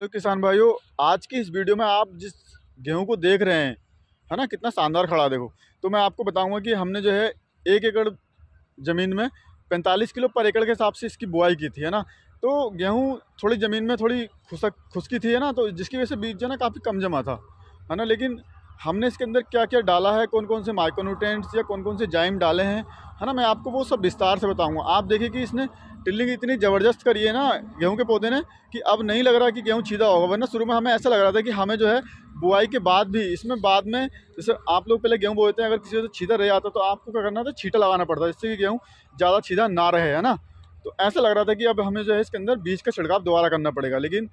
तो किसान भाइयों आज की इस वीडियो में आप जिस गेहूं को देख रहे हैं है ना कितना शानदार खड़ा देखो तो मैं आपको बताऊंगा कि हमने जो है एक एकड़ ज़मीन में 45 किलो पर एकड़ के हिसाब से इसकी बुआई की थी है ना तो गेहूँ थोड़ी ज़मीन में थोड़ी खुशक खुशकी थी है ना तो जिसकी वजह से बीज जो है ना काफ़ी कम जमा था है ना लेकिन हमने इसके अंदर क्या क्या डाला है कौन कौन से माइक्रोन्यूट्रेंट्स या कौन कौन से जाइम डाले हैं है ना मैं आपको वो सब विस्तार से बताऊंगा आप देखिए कि इसने टिल्लिंग इतनी ज़बरदस्त करी है ना गेहूं के पौधे ने कि अब नहीं लग रहा कि गेहूं छीदा होगा वरना शुरू में हमें ऐसा लग रहा था कि हमें जो है बुआई के बाद भी इसमें बाद में जैसे आप लोग पहले गेहूँ बोते हैं अगर किसी से तो छीदा रह जाता तो आपको क्या करना था छीटा लगाना पड़ता जिससे कि गेहूँ ज़्यादा छीदा ना रहे है ना तो ऐसा लग रहा था कि अब हमें जो है इसके अंदर बीज का छिड़काव दोबारा करना पड़ेगा लेकिन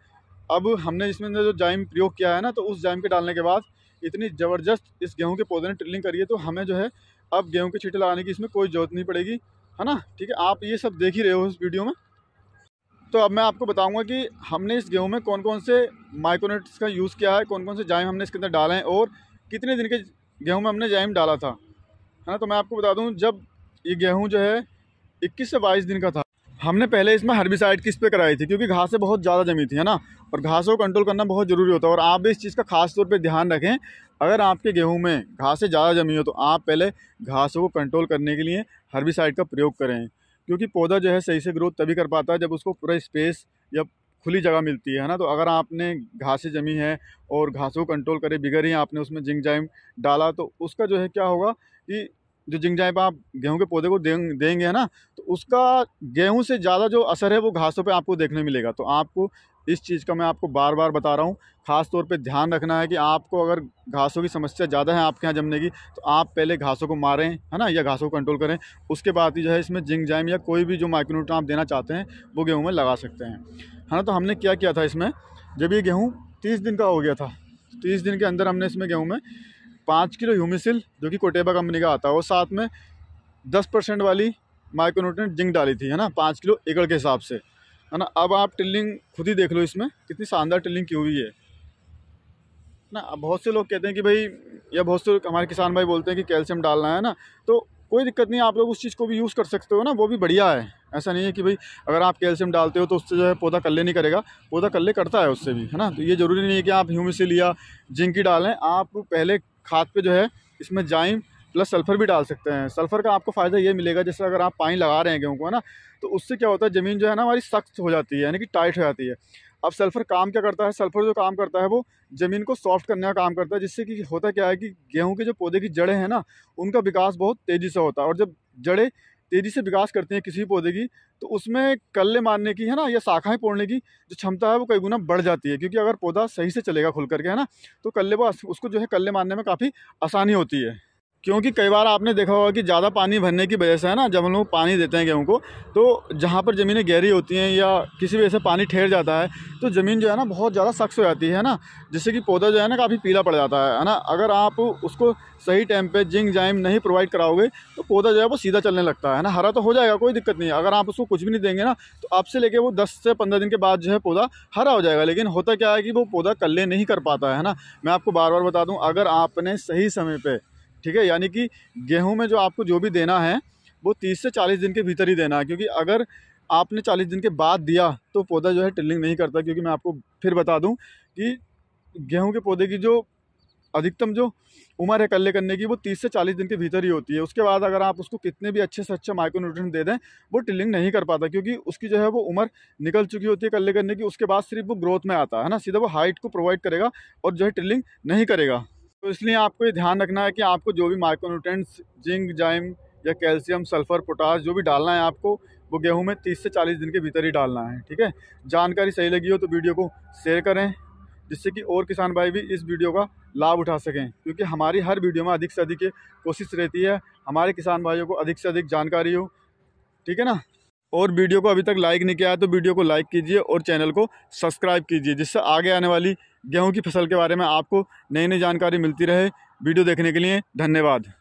अब हमने इसमें जो जाइम प्रयोग किया है ना तो उस जाइम के डालने के बाद इतनी ज़बरदस्त इस गेहूँ के पौधे ने ट्रिलिंग करी है तो हमें जो है अब गेहूँ के छीटे लगाने की इसमें कोई ज़रूरत नहीं पड़ेगी है ना ठीक है आप ये सब देख ही रहे हो इस वीडियो में तो अब मैं आपको बताऊंगा कि हमने इस गेहूँ में कौन कौन से माइक्रोनेट्स का यूज़ किया है कौन कौन से जाइम हमने इसके अंदर डाले हैं और कितने दिन के गेहूँ में हमने जाइम डाला था है ना तो मैं आपको बता दूँ जब ये गेहूँ जो है इक्कीस से बाईस दिन का था हमने पहले इसमें हर्बिसाइड किस पे कराई थी क्योंकि घासें बहुत ज़्यादा जमी थी है ना और घासों को कंट्रोल करना बहुत ज़रूरी होता है और आप भी इस चीज़ का खास तौर पे ध्यान रखें अगर आपके गेहूं में घासें ज़्यादा जमी हो तो आप पहले घासों को कंट्रोल करने के लिए हर्बिसाइड का प्रयोग करें क्योंकि पौधा जो है सही से ग्रोथ तभी कर पाता है जब उसको पूरा स्पेस या खुली जगह मिलती है ना तो अगर आपने घासें जमी है और घासों को कंट्रोल करे बिगड़ ही आपने उसमें जिंक जाइम डाला तो उसका जो है क्या होगा कि जो जिंक जाए आप गेहूँ के पौधे को देंग, देंगे ना तो उसका गेहूँ से ज़्यादा जो असर है वो घासों पे आपको देखने मिलेगा तो आपको इस चीज़ का मैं आपको बार बार बता रहा हूँ ख़ास तौर पे ध्यान रखना है कि आपको अगर घासों की समस्या ज़्यादा है आपके यहाँ जमने की तो आप पहले घासों को मारें है ना या घासों को कंट्रोल करें उसके बाद ही जो है इसमें जिंक जाइम या कोई भी जो माइक्रोनोट आप देना चाहते हैं वो गेहूँ में लगा सकते हैं है ना तो हमने क्या किया था इसमें जब ये गेहूँ तीस दिन का हो गया था तीस दिन के अंदर हमने इसमें गेहूँ में पाँच किलो ह्यूमिसिल जो कि कोटेबा कंपनी का आता है और साथ में दस परसेंट वाली माइक्रोन्यूट्रेंट जिंक डाली थी है ना पाँच किलो एकड़ के हिसाब से है ना अब आप टिल्लिंग खुद ही देख लो इसमें कितनी शानदार टिल्लिंग की हुई है ना अब बहुत से लोग कहते हैं कि भाई या बहुत से हमारे किसान भाई बोलते हैं कि कैल्शियम डालना है ना तो कोई दिक्कत नहीं आप लोग उस चीज़ को भी यूज़ कर सकते हो ना वो भी बढ़िया है ऐसा नहीं है कि भाई अगर आप कैल्शियम डालते हो तो उससे जो है पौधा कल्ले नहीं करेगा पौधा कल्ले करता है उससे भी है ना तो ये ज़रूरी नहीं है कि आप ह्यूमिसिल या जिंक ही डालें आप पहले खाद पे जो है इसमें जाइम प्लस सल्फ़र भी डाल सकते हैं सल्फ़र का आपको फ़ायदा ये मिलेगा जैसे अगर आप पानी लगा रहे हैं गेहूँ को है ना तो उससे क्या होता है ज़मीन जो है ना हमारी सख्त हो जाती है यानी कि टाइट हो जाती है अब सल्फ़र काम क्या करता है सल्फ़र जो काम करता है वो ज़मीन को सॉफ्ट करने का काम करता है जिससे कि होता क्या है कि गेहूँ के जो पौधे की जड़ें हैं ना उनका विकास बहुत तेज़ी से होता है और जब जड़ें तेज़ी से विकास करती हैं किसी पौधे की तो उसमें कल्ले मारने की है ना या शाखाएं पोड़ने की जो क्षमता है वो कई गुना बढ़ जाती है क्योंकि अगर पौधा सही से चलेगा खुल करके है ना तो कल्ले वो उसको जो है कल्ले मारने में काफ़ी आसानी होती है क्योंकि कई बार आपने देखा होगा कि ज़्यादा पानी भरने की वजह से है ना जब हम लोग पानी देते हैं गेहूँ को तो जहाँ पर ज़मीनें गहरी होती हैं या किसी वजह से पानी ठहर जाता है तो ज़मीन जो है ना बहुत ज़्यादा सख्त हो जाती है ना जिससे कि पौधा जो है ना काफ़ी पीला पड़ जाता है है ना अगर आप उसको सही टाइम पर जिंक जाइम नहीं प्रोवाइड कराओगे तो पौधा जो है वो सीधा चलने लगता है ना हरा तो हो जाएगा कोई दिक्कत नहीं अगर आप उसको कुछ भी नहीं देंगे ना तो आपसे लेके वो दस से पंद्रह दिन के बाद जो है पौधा हरा हो जाएगा लेकिन होता क्या है कि वो पौधा कल्ले नहीं कर पाता है ना मैं आपको बार बार बता दूँ अगर आपने सही समय पर ठीक है यानी कि गेहूँ में जो आपको जो भी देना है वो तीस से चालीस दिन के भीतर ही देना है क्योंकि अगर आपने चालीस दिन के बाद दिया तो पौधा जो है टिलिंग नहीं करता क्योंकि मैं आपको फिर बता दूँ कि गेहूँ के पौधे की जो अधिकतम जो उम्र है कल्ले करने की वो तीस से चालीस दिन के भीतर ही होती है उसके बाद अगर आप उसको कितने भी अच्छे से अच्छे माइक्रोन्यूट्रेंट दे दें वो टिलिंग नहीं कर पाता क्योंकि उसकी जो है वो उम्र निकल चुकी होती है कल्ले करने की उसके बाद सिर्फ वो ग्रोथ में आता है ना सीधा वो हाइट को प्रोवाइड करेगा और जो है टिलिंग नहीं करेगा तो इसलिए आपको ये ध्यान रखना है कि आपको जो भी माइक्रोन्यूट्रेंट्स जिंक जाइम या कैल्शियम सल्फर पोटास जो भी डालना है आपको वो गेहूं में 30 से 40 दिन के भीतर ही डालना है ठीक है जानकारी सही लगी हो तो वीडियो को शेयर करें जिससे कि और किसान भाई भी इस वीडियो का लाभ उठा सकें क्योंकि हमारी हर वीडियो में अधिक से अधिक कोशिश रहती है हमारे किसान भाइयों को अधिक से अधिक जानकारी हो ठीक है ना और वीडियो को अभी तक लाइक नहीं किया है तो वीडियो को लाइक कीजिए और चैनल को सब्सक्राइब कीजिए जिससे आगे आने वाली गेहूँ की फसल के बारे में आपको नई नई जानकारी मिलती रहे वीडियो देखने के लिए धन्यवाद